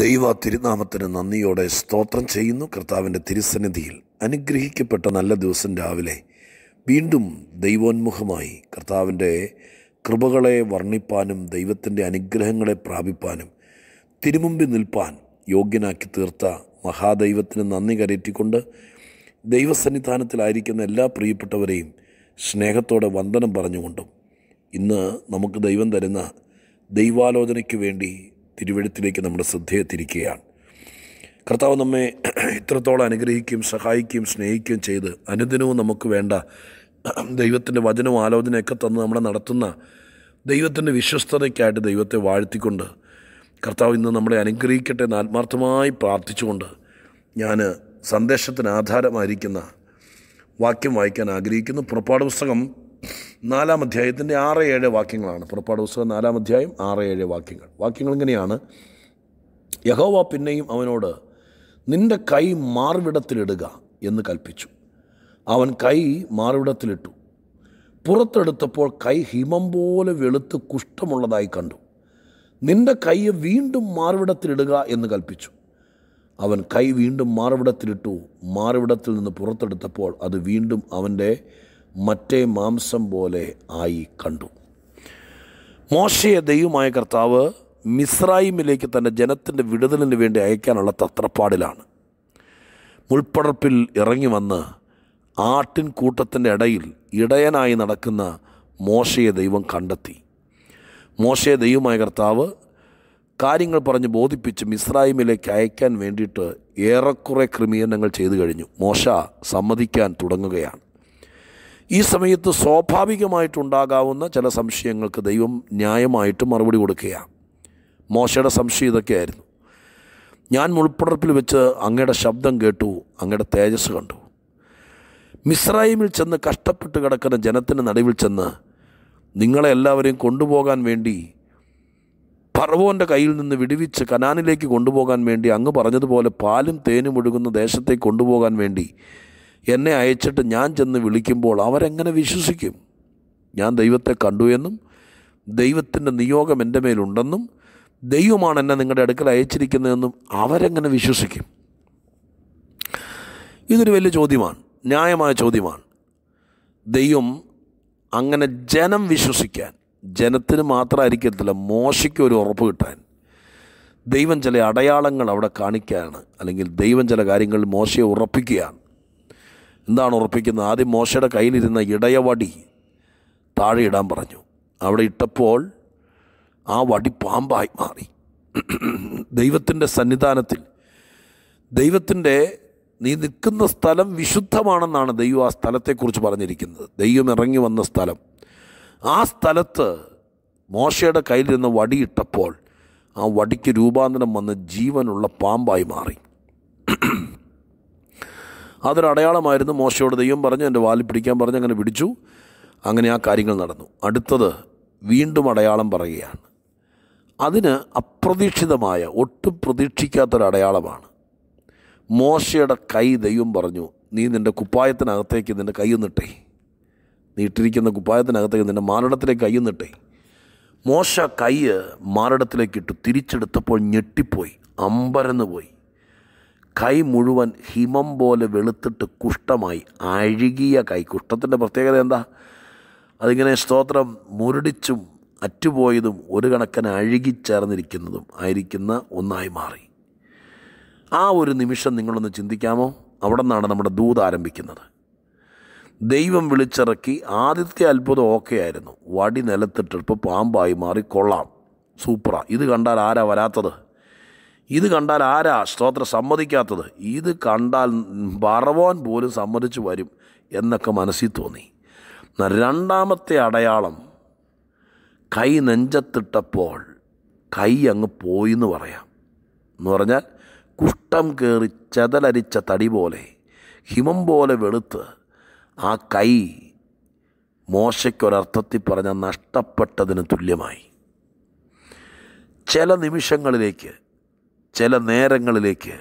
ദൈവ തിരുനാമത്തിന് നന്ദിയോടെ സ്തോത്രം ചെയ്യുന്നു കർത്താവിൻ്റെ തിരുസന്നിധിയിൽ അനുഗ്രഹിക്കപ്പെട്ട നല്ല ദിവസം രാവിലെ വീണ്ടും ദൈവോന്മുഖമായി കർത്താവിൻ്റെ കൃപകളെ വർണ്ണിപ്പാനും ദൈവത്തിൻ്റെ അനുഗ്രഹങ്ങളെ പ്രാപിപ്പാനും തിരുമുമ്പിൽ നിൽപ്പാൻ യോഗ്യനാക്കി തീർത്ത മഹാദൈവത്തിന് നന്ദി കരയറ്റിക്കൊണ്ട് ദൈവസന്നിധാനത്തിലായിരിക്കുന്ന എല്ലാ പ്രിയപ്പെട്ടവരെയും സ്നേഹത്തോടെ വന്ദനം പറഞ്ഞുകൊണ്ടും ഇന്ന് നമുക്ക് ദൈവം തരുന്ന ദൈവാലോചനയ്ക്ക് വേണ്ടി തിരുവഴുത്തിലേക്ക് നമ്മുടെ ശ്രദ്ധയെ തിരിക്കുകയാണ് കർത്താവ് നമ്മെ ഇത്രത്തോളം അനുഗ്രഹിക്കുകയും സഹായിക്കുകയും സ്നേഹിക്കുകയും ചെയ്ത് അനുദിനവും നമുക്ക് വേണ്ട ദൈവത്തിൻ്റെ വചനവും ആലോചനയൊക്കെ തന്ന് നമ്മളെ നടത്തുന്ന ദൈവത്തിൻ്റെ വിശ്വസ്തതയ്ക്കായിട്ട് ദൈവത്തെ വാഴ്ത്തിക്കൊണ്ട് കർത്താവ് ഇന്ന് നമ്മളെ അനുഗ്രഹിക്കട്ടെ എന്ന് ആത്മാർത്ഥമായി പ്രാർത്ഥിച്ചുകൊണ്ട് ഞാൻ സന്ദേശത്തിന് ആധാരമായിരിക്കുന്ന വാക്യം വായിക്കാൻ ആഗ്രഹിക്കുന്നു പുറപ്പാട് പുസ്തകം നാലാം അധ്യായത്തിൻ്റെ ആറ് ഏഴ് വാക്യങ്ങളാണ് പുറപ്പാട് പുസ്തകം നാലാം അധ്യായം ആറ് ഏഴ് വാക്യങ്ങൾ വാക്യങ്ങൾ ഇങ്ങനെയാണ് യഹോവ പിന്നെയും അവനോട് നിന്റെ കൈ മാർവിടത്തിലിടുക എന്ന് കൽപ്പിച്ചു അവൻ കൈ മാർവിടത്തിലിട്ടു പുറത്തെടുത്തപ്പോൾ കൈ ഹിമം പോലെ വെളുത്ത് കുഷ്ഠമുള്ളതായി കണ്ടു നിന്റെ കൈ വീണ്ടും മാർവിടത്തിലിടുക എന്ന് കൽപ്പിച്ചു അവൻ കൈ വീണ്ടും മാർവിടത്തിലിട്ടു മാർവിടത്തിൽ നിന്ന് പുറത്തെടുത്തപ്പോൾ അത് വീണ്ടും അവൻ്റെ മറ്റേ മാംസം പോലെ ആയി കണ്ടു മോശയെ ദൈവമായ കർത്താവ് മിസ്രൈമിലേക്ക് തൻ്റെ ജനത്തിൻ്റെ വിടുതലിന് വേണ്ടി അയക്കാനുള്ള തത്രപ്പാടിലാണ് മുൾപ്പടർപ്പിൽ ഇറങ്ങി വന്ന് ആട്ടിൻ കൂട്ടത്തിൻ്റെ ഇടയിൽ ഇടയനായി നടക്കുന്ന മോശയെ ദൈവം കണ്ടെത്തി മോശയെ ദൈവമായ കർത്താവ് കാര്യങ്ങൾ പറഞ്ഞ് ബോധിപ്പിച്ച് മിസ്രായിമിലേക്ക് അയക്കാൻ വേണ്ടിയിട്ട് ഏറെക്കുറെ ക്രമീകരണങ്ങൾ ചെയ്തു കഴിഞ്ഞു മോശ സമ്മതിക്കാൻ തുടങ്ങുകയാണ് ഈ സമയത്ത് സ്വാഭാവികമായിട്ടുണ്ടാകാവുന്ന ചില സംശയങ്ങൾക്ക് ദൈവം ന്യായമായിട്ട് മറുപടി കൊടുക്കുകയാണ് മോശയുടെ സംശയം ഇതൊക്കെയായിരുന്നു ഞാൻ മുൾപ്പടർപ്പിൽ വെച്ച് അങ്ങയുടെ ശബ്ദം കേട്ടു അങ്ങയുടെ തേജസ് കണ്ടു മിസ്രൈമിൽ ചെന്ന് കഷ്ടപ്പെട്ട് കിടക്കുന്ന ജനത്തിൻ്റെ നടുവിൽ ചെന്ന് നിങ്ങളെ എല്ലാവരെയും കൊണ്ടുപോകാൻ വേണ്ടി പർവോൻ്റെ കയ്യിൽ നിന്ന് വിടുവിച്ച് കനാനിലേക്ക് കൊണ്ടുപോകാൻ വേണ്ടി അങ്ങ് പറഞ്ഞതുപോലെ പാലും തേനും ഒഴുകുന്ന ദേശത്തേക്ക് കൊണ്ടുപോകാൻ വേണ്ടി എന്നെ അയച്ചിട്ട് ഞാൻ ചെന്ന് വിളിക്കുമ്പോൾ അവരെങ്ങനെ വിശ്വസിക്കും ഞാൻ ദൈവത്തെ കണ്ടു എന്നും ദൈവത്തിൻ്റെ നിയോഗം എൻ്റെ മേലുണ്ടെന്നും ദൈവമാണ് എന്നെ നിങ്ങളുടെ അടുക്കൽ അയച്ചിരിക്കുന്നതെന്നും അവരെങ്ങനെ വിശ്വസിക്കും ഇതൊരു വലിയ ചോദ്യമാണ് ന്യായമായ ചോദ്യമാണ് ദൈവം അങ്ങനെ ജനം വിശ്വസിക്കാൻ ജനത്തിന് മാത്രമായിരിക്കത്തില്ല മോശയ്ക്ക് ഒരു ഉറപ്പ് കിട്ടാൻ ദൈവം ചില അടയാളങ്ങൾ അവിടെ കാണിക്കുകയാണ് അല്ലെങ്കിൽ ദൈവം ചില കാര്യങ്ങൾ മോശയെ ഉറപ്പിക്കുകയാണ് എന്താണ് ഉറപ്പിക്കുന്നത് ആദ്യം മോശയുടെ കയ്യിലിരുന്ന ഇടയവടി താഴെ ഇടാൻ പറഞ്ഞു അവിടെ ഇട്ടപ്പോൾ ആ വടി പാമ്പായി മാറി ദൈവത്തിൻ്റെ സന്നിധാനത്തിൽ ദൈവത്തിൻ്റെ നീ നിൽക്കുന്ന സ്ഥലം വിശുദ്ധമാണെന്നാണ് ദൈവം ആ സ്ഥലത്തെക്കുറിച്ച് പറഞ്ഞിരിക്കുന്നത് ദൈവം ഇറങ്ങി വന്ന സ്ഥലം ആ സ്ഥലത്ത് മോശയുടെ കയ്യിലിരുന്ന വടിയിട്ടപ്പോൾ ആ വടിക്ക് രൂപാന്തരം വന്ന് ജീവനുള്ള പാമ്പായി മാറി അതൊരു അടയാളമായിരുന്നു മോശയോട് ദൈവം പറഞ്ഞു എൻ്റെ വാലിൽ പിടിക്കാൻ പറഞ്ഞു അങ്ങനെ പിടിച്ചു അങ്ങനെ ആ കാര്യങ്ങൾ നടന്നു അടുത്തത് വീണ്ടും അടയാളം പറയുകയാണ് അതിന് അപ്രതീക്ഷിതമായ ഒട്ടും പ്രതീക്ഷിക്കാത്തൊരടയാളമാണ് അടയാളമാണ് മോശയുടെ കൈ ദൈവം പറഞ്ഞു നീ നിൻ്റെ കുപ്പായത്തിനകത്തേക്ക് നിൻ്റെ കൈ നിട്ടേ നീ ഇട്ടിരിക്കുന്ന കുപ്പായത്തിനകത്തേക്ക് നിൻ്റെ മാരണത്തിലേക്ക് കൈ നിട്ടേ മോശ കൈ മാരടത്തിലേക്കിട്ട് തിരിച്ചെടുത്തപ്പോൾ ഞെട്ടിപ്പോയി അമ്പരന്ന് പോയി കൈ മുഴുവൻ ഹിമം പോലെ വെളുത്തിട്ട് കുഷ്ഠമായി അഴുകിയ കൈ കുഷ്ഠത്തിൻ്റെ പ്രത്യേകത എന്താ അതിങ്ങനെ സ്തോത്രം മുരടിച്ചും അറ്റുപോയതും ഒരു കണക്കിന് അഴുകിച്ചേർന്നിരിക്കുന്നതും ആയിരിക്കുന്ന ഒന്നായി മാറി ആ ഒരു നിമിഷം നിങ്ങളൊന്ന് ചിന്തിക്കാമോ അവിടെ നിന്നാണ് നമ്മുടെ ദൂത് ആരംഭിക്കുന്നത് ദൈവം വിളിച്ചിറക്കി ആദ്യത്തെ അത്ഭുതം ഓക്കെ ആയിരുന്നു വടി നിലത്തിട്ടിപ്പോൾ പാമ്പായി മാറി കൊള്ളാം സൂപ്പറാണ് ഇത് കണ്ടാൽ ആരാ വരാത്തത് ഇത് കണ്ടാൽ ആരാ സ്തോത്രം സമ്മതിക്കാത്തത് ഇത് കണ്ടാൽ പറവാൻ പോലും സമ്മതിച്ചു വരും എന്നൊക്കെ മനസ്സിൽ തോന്നി രണ്ടാമത്തെ അടയാളം കൈ നെഞ്ചത്തിട്ടപ്പോൾ കൈ അങ്ങ് പോയി എന്ന് പറയാം എന്ന് പറഞ്ഞാൽ കുഷ്ടം കയറി ചെതലരിച്ച തടി പോലെ ഹിമം പോലെ വെളുത്ത് ആ കൈ മോശയ്ക്കൊരർത്ഥത്തിൽ പറഞ്ഞ നഷ്ടപ്പെട്ടതിന് തുല്യമായി ചില നിമിഷങ്ങളിലേക്ക് ചില നേരങ്ങളിലേക്ക്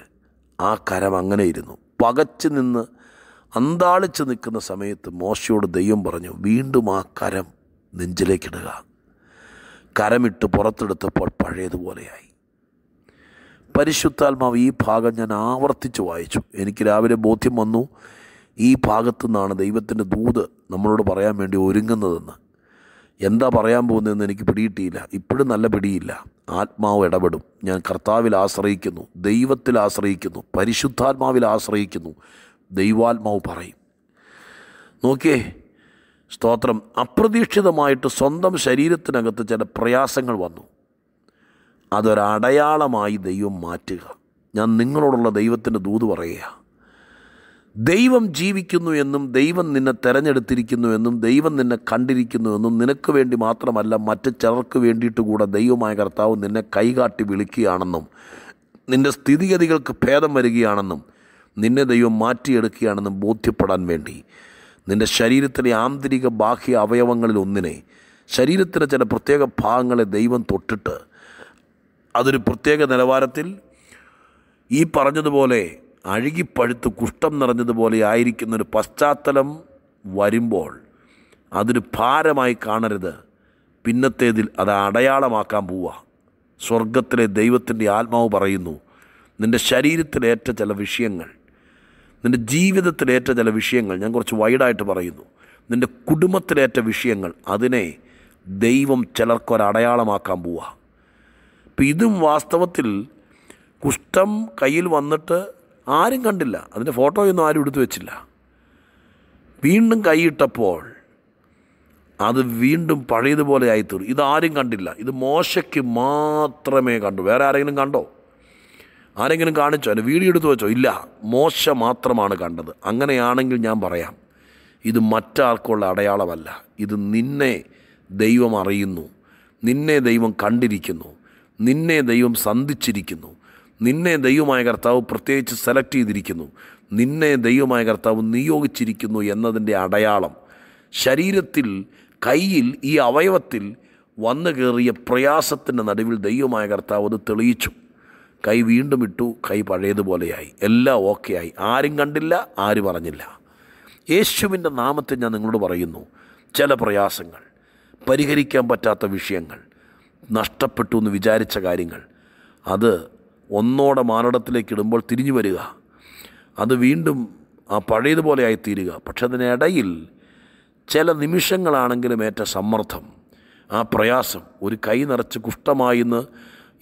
ആ കരം അങ്ങനെ ഇരുന്നു പകച്ച് നിന്ന് അന്താളിച്ച് നിൽക്കുന്ന സമയത്ത് മോശയോട് ദൈവം പറഞ്ഞു വീണ്ടും ആ കരം നെഞ്ചിലേക്കിടുക കരമിട്ട് പുറത്തെടുത്തപ്പോൾ പഴയതുപോലെയായി പരിശുദ്ധാത്മാവ് ഈ ഭാഗം ഞാൻ ആവർത്തിച്ച് വായിച്ചു എനിക്ക് രാവിലെ ബോധ്യം വന്നു ഈ ഭാഗത്തു നിന്നാണ് ദൈവത്തിൻ്റെ ദൂത് നമ്മളോട് പറയാൻ വേണ്ടി ഒരുങ്ങുന്നതെന്ന് എന്താ പറയാൻ പോകുന്നതെന്ന് എനിക്ക് പിടിയിട്ടിയില്ല ഇപ്പോഴും നല്ല പിടിയില്ല ആത്മാവ് ഇടപെടും ഞാൻ കർത്താവിൽ ആശ്രയിക്കുന്നു ദൈവത്തിൽ ആശ്രയിക്കുന്നു പരിശുദ്ധാത്മാവിൽ ആശ്രയിക്കുന്നു ദൈവാത്മാവ് പറയും നോക്കിയേ സ്തോത്രം അപ്രതീക്ഷിതമായിട്ട് സ്വന്തം ശരീരത്തിനകത്ത് ചില പ്രയാസങ്ങൾ വന്നു അതൊരടയാളമായി ദൈവം മാറ്റുക ഞാൻ നിങ്ങളോടുള്ള ദൈവത്തിൻ്റെ ദൂത് പറയുക ദൈവം ജീവിക്കുന്നു എന്നും ദൈവം നിന്നെ തിരഞ്ഞെടുത്തിരിക്കുന്നു എന്നും ദൈവം നിന്നെ കണ്ടിരിക്കുന്നു എന്നും നിനക്ക് വേണ്ടി മാത്രമല്ല മറ്റ് ചിലർക്ക് വേണ്ടിയിട്ട് കൂടെ ദൈവമായ കർത്താവ് നിന്നെ കൈകാട്ടി വിളിക്കുകയാണെന്നും നിൻ്റെ സ്ഥിതിഗതികൾക്ക് ഭേദം വരികയാണെന്നും നിന്നെ ദൈവം മാറ്റിയെടുക്കുകയാണെന്നും ബോധ്യപ്പെടാൻ വേണ്ടി നിൻ്റെ ശരീരത്തിലെ ആന്തരിക ബാഹ്യ അവയവങ്ങളിൽ ഒന്നിനെ ശരീരത്തിലെ ചില പ്രത്യേക ഭാഗങ്ങളെ ദൈവം തൊട്ടിട്ട് അതൊരു പ്രത്യേക നിലവാരത്തിൽ ഈ പറഞ്ഞതുപോലെ അഴുകിപ്പഴുത്ത് കുഷ്ഠം നിറഞ്ഞതുപോലെ ആയിരിക്കുന്നൊരു പശ്ചാത്തലം വരുമ്പോൾ അതിന് ഭാരമായി കാണരുത് പിന്നത്തേതിൽ അത് അടയാളമാക്കാൻ പോവുക സ്വർഗത്തിലെ ദൈവത്തിൻ്റെ ആത്മാവ് പറയുന്നു നിൻ്റെ ശരീരത്തിലേറ്റ ചില വിഷയങ്ങൾ നിൻ്റെ ജീവിതത്തിലേറ്റ ചില വിഷയങ്ങൾ ഞാൻ കുറച്ച് വൈഡായിട്ട് പറയുന്നു നിൻ്റെ കുടുംബത്തിലേറ്റ വിഷയങ്ങൾ അതിനെ ദൈവം ചിലർക്കൊരടയാളമാക്കാൻ പോവുക അപ്പം ഇതും വാസ്തവത്തിൽ കുഷ്ഠം കയ്യിൽ വന്നിട്ട് ആരും കണ്ടില്ല അതിൻ്റെ ഫോട്ടോയൊന്നും ആരും എടുത്തു വെച്ചില്ല വീണ്ടും കൈയിട്ടപ്പോൾ അത് വീണ്ടും പഴയതുപോലെ ആയിത്തീർന്നു ഇതാരും കണ്ടില്ല ഇത് മോശയ്ക്ക് മാത്രമേ കണ്ടു വേറെ ആരെങ്കിലും കണ്ടോ ആരെങ്കിലും കാണിച്ചോ അതിന് വീഡിയോ എടുത്തു വെച്ചോ ഇല്ല മോശ മാത്രമാണ് കണ്ടത് അങ്ങനെയാണെങ്കിൽ ഞാൻ പറയാം ഇത് മറ്റാർക്കുള്ള അടയാളമല്ല ഇത് നിന്നെ ദൈവം അറിയുന്നു നിന്നെ ദൈവം കണ്ടിരിക്കുന്നു നിന്നെ ദൈവം സന്ധിച്ചിരിക്കുന്നു നിന്നെ ദൈവമായ കർത്താവ് പ്രത്യേകിച്ച് സെലക്ട് ചെയ്തിരിക്കുന്നു നിന്നെ ദൈവമായ കർത്താവ് നിയോഗിച്ചിരിക്കുന്നു എന്നതിൻ്റെ അടയാളം ശരീരത്തിൽ കയ്യിൽ ഈ അവയവത്തിൽ വന്നു കയറിയ പ്രയാസത്തിൻ്റെ നടുവിൽ ദൈവമായ കർത്താവ് അത് തെളിയിച്ചു കൈ വീണ്ടും ഇട്ടു കൈ പഴയതുപോലെയായി എല്ലാം ഓക്കെ ആയി ആരും കണ്ടില്ല ആരും പറഞ്ഞില്ല യേശുവിൻ്റെ നാമത്തിൽ ഞാൻ നിങ്ങളോട് പറയുന്നു ചില പ്രയാസങ്ങൾ പരിഹരിക്കാൻ പറ്റാത്ത വിഷയങ്ങൾ നഷ്ടപ്പെട്ടു എന്ന് വിചാരിച്ച കാര്യങ്ങൾ അത് ഒന്നോടെ മാനടത്തിലേക്ക് ഇടുമ്പോൾ തിരിഞ്ഞു വരിക അത് വീണ്ടും ആ പഴയതുപോലെ ആയിത്തീരുക പക്ഷെ അതിനിടയിൽ ചില നിമിഷങ്ങളാണെങ്കിലും ഏറ്റ സമ്മർദ്ദം ആ പ്രയാസം ഒരു കൈ നിറച്ച് കുഷ്ഠമായിന്ന്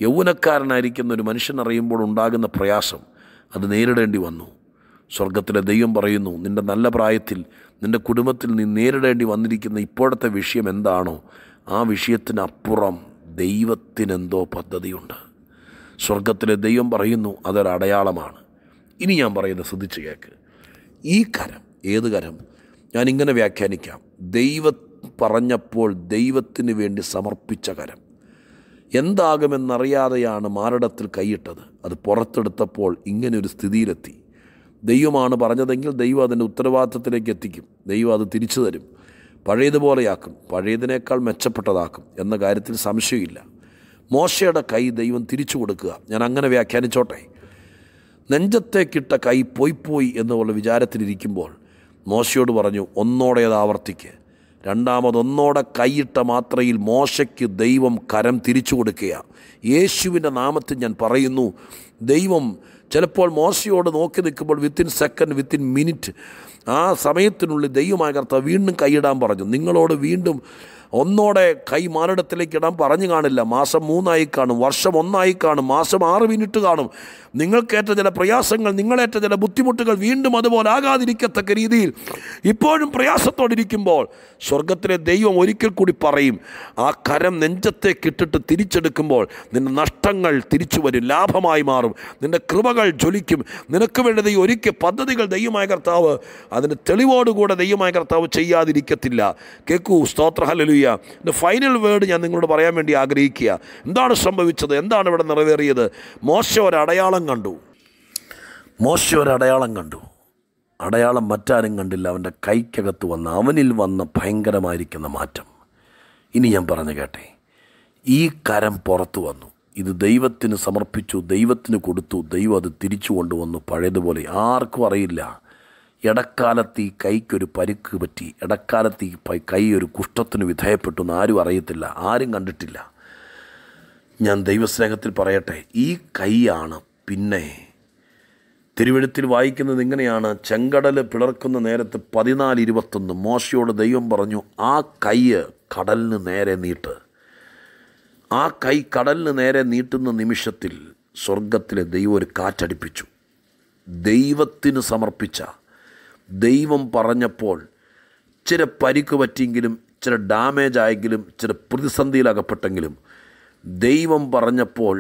യൗവനക്കാരനായിരിക്കുന്ന ഒരു മനുഷ്യനറിയുമ്പോൾ ഉണ്ടാകുന്ന പ്രയാസം അത് നേരിടേണ്ടി വന്നു സ്വർഗത്തിലെ ദൈവം പറയുന്നു നിൻ്റെ നല്ല പ്രായത്തിൽ നിൻ്റെ കുടുംബത്തിൽ നീ നേരിടേണ്ടി വന്നിരിക്കുന്ന ഇപ്പോഴത്തെ വിഷയം എന്താണോ ആ വിഷയത്തിനപ്പുറം ദൈവത്തിനെന്തോ പദ്ധതിയുണ്ട് സ്വർഗത്തിലെ ദൈവം പറയുന്നു അതൊരു അടയാളമാണ് ഇനി ഞാൻ പറയുന്നത് ശ്രദ്ധിച്ച് കേൾക്ക് ഈ കരം ഏത് കരം ഞാനിങ്ങനെ വ്യാഖ്യാനിക്കാം ദൈവ പറഞ്ഞപ്പോൾ ദൈവത്തിന് വേണ്ടി സമർപ്പിച്ച കരം എന്താകുമെന്നറിയാതെയാണ് മാരടത്തിൽ കൈയിട്ടത് അത് പുറത്തെടുത്തപ്പോൾ ഇങ്ങനൊരു സ്ഥിതിയിലെത്തി ദൈവമാണ് പറഞ്ഞതെങ്കിൽ ദൈവം അതിൻ്റെ ഉത്തരവാദിത്തത്തിലേക്ക് എത്തിക്കും ദൈവം അത് തിരിച്ചു തരും പഴയതുപോലെയാക്കും പഴയതിനേക്കാൾ മെച്ചപ്പെട്ടതാക്കും എന്ന കാര്യത്തിൽ സംശയമില്ല മോശയുടെ കൈ ദൈവം തിരിച്ചു കൊടുക്കുക ഞാൻ അങ്ങനെ വ്യാഖ്യാനിച്ചോട്ടെ നെഞ്ചത്തേക്കിട്ട കൈ പോയിപ്പോയി എന്നുള്ള വിചാരത്തിലിരിക്കുമ്പോൾ മോശയോട് പറഞ്ഞു ഒന്നോടേത് ആവർത്തിക്ക് രണ്ടാമതൊന്നോടെ കൈയിട്ട മാത്രയിൽ മോശയ്ക്ക് ദൈവം കരം തിരിച്ചു കൊടുക്കുക യേശുവിൻ്റെ നാമത്തിൽ ഞാൻ പറയുന്നു ദൈവം ചിലപ്പോൾ മോശയോട് നോക്കി നിൽക്കുമ്പോൾ വിത്തിൻ സെക്കൻഡ് വിത്തിൻ മിനിറ്റ് ആ സമയത്തിനുള്ളിൽ ദൈവമായ കർത്താവ് വീണ്ടും കൈയിടാൻ പറഞ്ഞു നിങ്ങളോട് വീണ്ടും ഒന്നോടെ കൈ മാനിടത്തിലേക്ക് ഇടാൻ പറഞ്ഞു കാണില്ല മാസം മൂന്നായി കാണും വർഷം ഒന്നായി കാണും മാസം ആറ് മിനിറ്റ് കാണും നിങ്ങൾക്കേറ്റ ചില പ്രയാസങ്ങൾ നിങ്ങളേറ്റ ചില ബുദ്ധിമുട്ടുകൾ വീണ്ടും അതുപോലെ ആകാതിരിക്കത്തക്ക രീതിയിൽ ഇപ്പോഴും പ്രയാസത്തോടിരിക്കുമ്പോൾ സ്വർഗത്തിലെ ദൈവം ഒരിക്കൽ കൂടി പറയും ആ കരം നെഞ്ചത്തെ കിട്ടിട്ട് തിരിച്ചെടുക്കുമ്പോൾ നിന്റെ നഷ്ടങ്ങൾ തിരിച്ചു വരും ലാഭമായി മാറും നിന്റെ കൃപകൾ ജ്വലിക്കും നിനക്ക് വേണ്ടി ദൈവം ഒരിക്കൽ പദ്ധതികൾ ദൈവമായ കർത്താവ് അതിന് തെളിവോടുകൂടെ ദൈവമായ കർത്താവ് ചെയ്യാതിരിക്കത്തില്ല കേക്കൂ സ്തോത്ര ഹലലുയ്യ എൻ്റെ ഫൈനൽ വേർഡ് ഞാൻ നിങ്ങളോട് പറയാൻ വേണ്ടി ആഗ്രഹിക്കുക എന്താണ് സംഭവിച്ചത് എന്താണ് ഇവിടെ നിറവേറിയത് മോശ ഒരു അടയാളം കണ്ടു മോശ ഒരു അടയാളം കണ്ടു അടയാളം മറ്റാരും കണ്ടില്ല അവൻ്റെ കൈക്കകത്ത് വന്ന അവനിൽ വന്ന ഭയങ്കരമായിരിക്കുന്ന മാറ്റം ഇനി ഞാൻ പറഞ്ഞു കേട്ടെ ഈ കരം പുറത്തു വന്നു ഇത് ദൈവത്തിന് സമർപ്പിച്ചു ദൈവത്തിന് കൊടുത്തു ദൈവം അത് തിരിച്ചു കൊണ്ടുവന്നു പഴയതുപോലെ ആർക്കും അറിയില്ല ഇടക്കാലത്ത് ഈ കൈക്കൊരു പരുക്ക് പറ്റി ഇടക്കാലത്ത് ഈ കൈ ഒരു കുഷ്ഠത്തിന് വിധേയപ്പെട്ടു എന്ന് ആരും അറിയത്തില്ല ആരും കണ്ടിട്ടില്ല ഞാൻ ദൈവസ്നേഹത്തിൽ പറയട്ടെ ഈ കൈയാണ് പിന്നെ തിരുവഴുത്തിൽ വായിക്കുന്നത് ഇങ്ങനെയാണ് ചെങ്കടൽ പിളർക്കുന്ന നേരത്ത് പതിനാല് ഇരുപത്തൊന്ന് മോശയോട് ദൈവം പറഞ്ഞു ആ കൈ കടലിന് നേരെ നീട്ട് ആ കൈ കടലിന് നേരെ നീട്ടുന്ന നിമിഷത്തിൽ സ്വർഗത്തിലെ ദൈവം ഒരു കാറ്റടിപ്പിച്ചു ദൈവത്തിന് സമർപ്പിച്ച ദൈവം പറഞ്ഞപ്പോൾ ചില പരിക്ക് പറ്റിയെങ്കിലും ചില ഡാമേജ് ആയെങ്കിലും ചില പ്രതിസന്ധിയിലകപ്പെട്ടെങ്കിലും ദൈവം പറഞ്ഞപ്പോൾ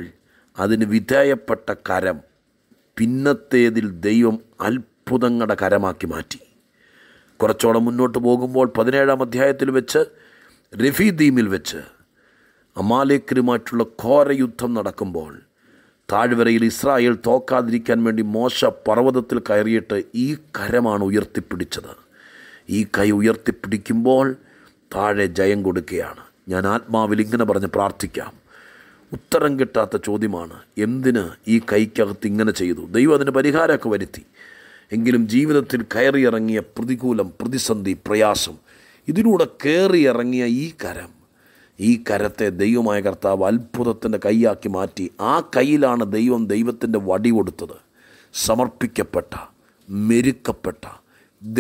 അതിന് വിധേയപ്പെട്ട കരം പിന്നത്തേതിൽ ദൈവം അത്ഭുതങ്ങളുടെ കരമാക്കി മാറ്റി കുറച്ചോളം മുന്നോട്ട് പോകുമ്പോൾ പതിനേഴാം അധ്യായത്തിൽ വെച്ച് രഫീദീമിൽ വെച്ച് അമാലേക്കരുമായിട്ടുള്ള ഘോരയുദ്ധം യുദ്ധം നടക്കുമ്പോൾ താഴ്വരയിൽ ഇസ്രായേൽ തോക്കാതിരിക്കാൻ വേണ്ടി മോശ പർവ്വതത്തിൽ കയറിയിട്ട് ഈ കരമാണ് ഉയർത്തിപ്പിടിച്ചത് ഈ കൈ ഉയർത്തിപ്പിടിക്കുമ്പോൾ താഴെ ജയം കൊടുക്കുകയാണ് ഞാൻ ആത്മാവിൽ ഇങ്ങനെ പറഞ്ഞ് പ്രാർത്ഥിക്കാം ഉത്തരം കിട്ടാത്ത ചോദ്യമാണ് എന്തിന് ഈ കൈക്കകത്ത് ഇങ്ങനെ ചെയ്തു ദൈവം അതിന് പരിഹാരമൊക്കെ വരുത്തി എങ്കിലും ജീവിതത്തിൽ കയറിയിറങ്ങിയ പ്രതികൂലം പ്രതിസന്ധി പ്രയാസം ഇതിലൂടെ കയറിയിറങ്ങിയ ഈ കരം ഈ കരത്തെ ദൈവമായ കർത്താവ് അത്ഭുതത്തിൻ്റെ കൈയാക്കി മാറ്റി ആ കയ്യിലാണ് ദൈവം ദൈവത്തിൻ്റെ വടി കൊടുത്തത് സമർപ്പിക്കപ്പെട്ട മെരുക്കപ്പെട്ട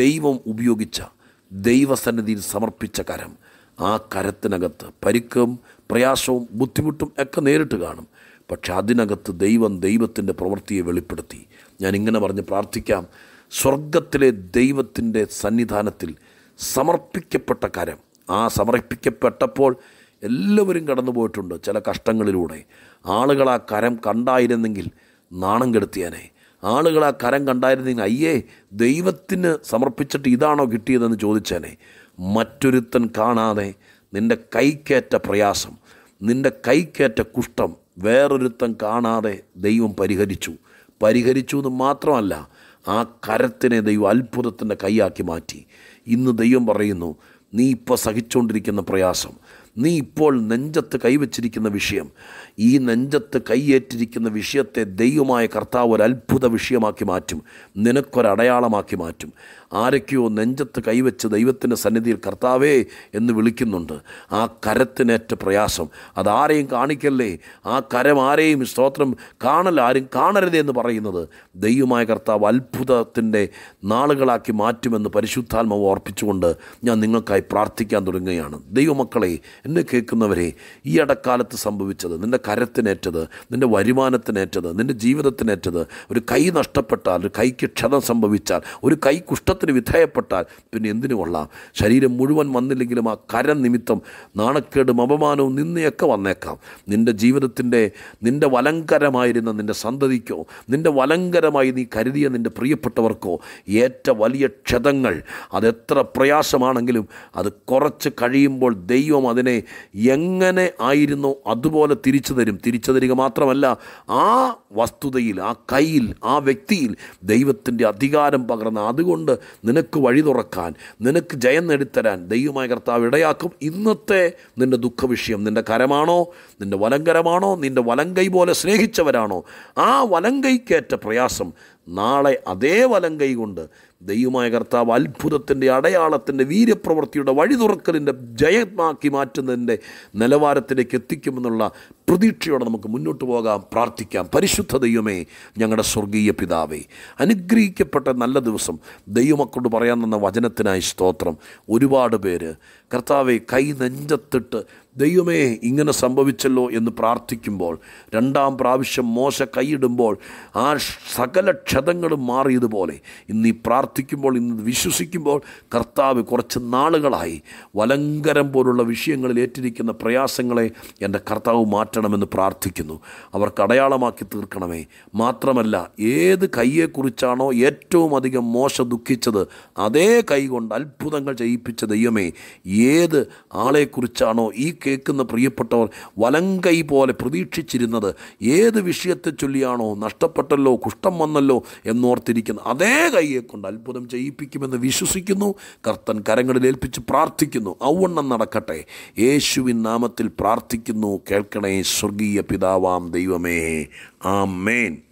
ദൈവം ഉപയോഗിച്ച ദൈവസന്നിധിയിൽ സമർപ്പിച്ച കരം ആ കരത്തിനകത്ത് പരിക്കും പ്രയാസവും ബുദ്ധിമുട്ടും ഒക്കെ നേരിട്ട് കാണും പക്ഷെ അതിനകത്ത് ദൈവം ദൈവത്തിൻ്റെ പ്രവൃത്തിയെ വെളിപ്പെടുത്തി ഞാൻ ഇങ്ങനെ പറഞ്ഞ് പ്രാർത്ഥിക്കാം സ്വർഗത്തിലെ ദൈവത്തിൻ്റെ സന്നിധാനത്തിൽ സമർപ്പിക്കപ്പെട്ട കരം ആ സമർപ്പിക്കപ്പെട്ടപ്പോൾ എല്ലാവരും കടന്നു പോയിട്ടുണ്ട് ചില കഷ്ടങ്ങളിലൂടെ ആളുകൾ ആ കരം കണ്ടായിരുന്നെങ്കിൽ നാണം കെടുത്തിയാനെ ആളുകൾ ആ കരം കണ്ടായിരുന്നെങ്കിൽ അയ്യേ ദൈവത്തിന് സമർപ്പിച്ചിട്ട് ഇതാണോ കിട്ടിയതെന്ന് ചോദിച്ചാനെ മറ്റൊരുത്തൻ കാണാതെ നിൻ്റെ കൈക്കേറ്റ പ്രയാസം നിൻ്റെ കൈക്കേറ്റ കുഷ്ഠം വേറൊരുത്തം കാണാതെ ദൈവം പരിഹരിച്ചു പരിഹരിച്ചു എന്ന് മാത്രമല്ല ആ കരത്തിനെ ദൈവം അത്ഭുതത്തിൻ്റെ കൈയാക്കി മാറ്റി ഇന്ന് ദൈവം പറയുന്നു നീ ഇപ്പോൾ സഹിച്ചുകൊണ്ടിരിക്കുന്ന പ്രയാസം നീ ഇപ്പോൾ നെഞ്ചത്ത് കൈവച്ചിരിക്കുന്ന വിഷയം ഈ നെഞ്ചത്ത് കൈയേറ്റിരിക്കുന്ന വിഷയത്തെ ദൈവമായ കർത്താവ് ഒരു അത്ഭുത വിഷയമാക്കി മാറ്റും നിനക്കൊരടയാളമാക്കി മാറ്റും ആരൊക്കെയോ നെഞ്ചത്ത് കൈവച്ച് ദൈവത്തിൻ്റെ സന്നിധിയിൽ കർത്താവേ എന്ന് വിളിക്കുന്നുണ്ട് ആ കരത്തിനേറ്റ പ്രയാസം അതാരെയും കാണിക്കല്ലേ ആ കരം ആരെയും സ്തോത്രം കാണൽ ആരും കാണരുതേ എന്ന് പറയുന്നത് ദൈവമായ കർത്താവ് അത്ഭുതത്തിൻ്റെ നാളുകളാക്കി മാറ്റുമെന്ന് പരിശുദ്ധാത്മാവ് ഓർപ്പിച്ചുകൊണ്ട് ഞാൻ നിങ്ങൾക്കായി പ്രാർത്ഥിക്കാൻ തുടങ്ങുകയാണ് ദൈവമക്കളെ എന്നെ കേൾക്കുന്നവരെ ഈ ഇടക്കാലത്ത് സംഭവിച്ചത് നിൻ്റെ കരത്തിനേറ്റത് നിൻ്റെ വരുമാനത്തിനേറ്റത് നിൻ്റെ ജീവിതത്തിനേറ്റത് ഒരു കൈ നഷ്ടപ്പെട്ടാൽ ഒരു കൈക്ക് ക്ഷതം സംഭവിച്ചാൽ ഒരു കൈ കുഷ്ഠത്തിന് വിധേയപ്പെട്ടാൽ പിന്നെ എന്തിനു കൊള്ളാം ശരീരം മുഴുവൻ വന്നില്ലെങ്കിലും ആ കരം നിമിത്തം നാണക്കേടും അപമാനവും നിന്നെയൊക്കെ വന്നേക്കാം നിൻ്റെ ജീവിതത്തിൻ്റെ നിൻ്റെ വലങ്കരമായിരുന്ന നിൻ്റെ സന്തതിക്കോ നിൻ്റെ വലങ്കരമായി നീ കരുതിയ നിൻ്റെ പ്രിയപ്പെട്ടവർക്കോ ഏറ്റ വലിയ ക്ഷതങ്ങൾ അതെത്ര പ്രയാസമാണെങ്കിലും അത് കുറച്ച് കഴിയുമ്പോൾ ദൈവം അതിനെ എങ്ങനെ ആയിരുന്നോ അതുപോലെ തിരിച്ചു തരും തിരിച്ചു തരിക മാത്രമല്ല ആ വസ്തുതയിൽ ആ കയ്യിൽ ആ വ്യക്തിയിൽ ദൈവത്തിൻ്റെ അധികാരം പകർന്ന് അതുകൊണ്ട് നിനക്ക് വഴി തുറക്കാൻ നിനക്ക് ജയം നേടിത്തരാൻ ദൈവമായ കർത്താവ് ഇടയാക്കും ഇന്നത്തെ നിൻ്റെ ദുഃഖവിഷയം നിൻ്റെ കരമാണോ നിൻ്റെ വലങ്കരമാണോ നിൻ്റെ വലങ്കൈ പോലെ സ്നേഹിച്ചവരാണോ ആ വലങ്കൈക്കേറ്റ പ്രയാസം നാളെ അതേ വലം കൈകൊണ്ട് ദൈവമായ കർത്താവ് അത്ഭുതത്തിൻ്റെ അടയാളത്തിൻ്റെ വീര്യപ്രവൃത്തിയുടെ വഴി തുറക്കലിൻ്റെ ജയമാക്കി മാറ്റുന്നതിൻ്റെ നിലവാരത്തിലേക്ക് എത്തിക്കുമെന്നുള്ള പ്രതീക്ഷയോടെ നമുക്ക് മുന്നോട്ട് പോകാം പ്രാർത്ഥിക്കാം പരിശുദ്ധ ദൈവമേ ഞങ്ങളുടെ സ്വർഗീയ പിതാവേ അനുഗ്രഹിക്കപ്പെട്ട നല്ല ദിവസം ദൈവമക്കൊണ്ട് പറയാൻ തന്ന വചനത്തിനായി സ്തോത്രം ഒരുപാട് പേര് കർത്താവെ കൈ നെഞ്ചത്തിട്ട് ദൈവമേ ഇങ്ങനെ സംഭവിച്ചല്ലോ എന്ന് പ്രാർത്ഥിക്കുമ്പോൾ രണ്ടാം പ്രാവശ്യം മോശ കൈയിടുമ്പോൾ ആ സകല ക്ഷതങ്ങളും മാറിയതുപോലെ ഇന്ന് ഈ പ്രാർത്ഥിക്കുമ്പോൾ ഇന്ന് വിശ്വസിക്കുമ്പോൾ കർത്താവ് കുറച്ച് നാളുകളായി വലങ്കരം പോലുള്ള വിഷയങ്ങളിൽ ഏറ്റിരിക്കുന്ന പ്രയാസങ്ങളെ എൻ്റെ കർത്താവ് മാറ്റി മാറ്റണമെന്ന് പ്രാർത്ഥിക്കുന്നു അവർക്ക് അടയാളമാക്കി തീർക്കണമേ മാത്രമല്ല ഏത് കൈയെക്കുറിച്ചാണോ ഏറ്റവും അധികം മോശ ദുഃഖിച്ചത് അതേ കൈകൊണ്ട് അത്ഭുതങ്ങൾ ചെയ്യിപ്പിച്ച ദൈവമേ ഏത് ആളെക്കുറിച്ചാണോ ഈ കേൾക്കുന്ന പ്രിയപ്പെട്ടവർ വലം കൈ പോലെ പ്രതീക്ഷിച്ചിരുന്നത് ഏത് വിഷയത്തെ ചൊല്ലിയാണോ നഷ്ടപ്പെട്ടല്ലോ കുഷ്ഠം വന്നല്ലോ എന്നോർത്തിരിക്കുന്ന അതേ കൈയെക്കൊണ്ട് അത്ഭുതം ചെയ്യിപ്പിക്കുമെന്ന് വിശ്വസിക്കുന്നു കർത്തൻ കരങ്ങളിൽ ഏൽപ്പിച്ച് പ്രാർത്ഥിക്കുന്നു ഔവണ്ണം നടക്കട്ടെ യേശുവിൻ നാമത്തിൽ പ്രാർത്ഥിക്കുന്നു കേൾക്കണേ स्वर्गीय पिदावाम दैव में आमेन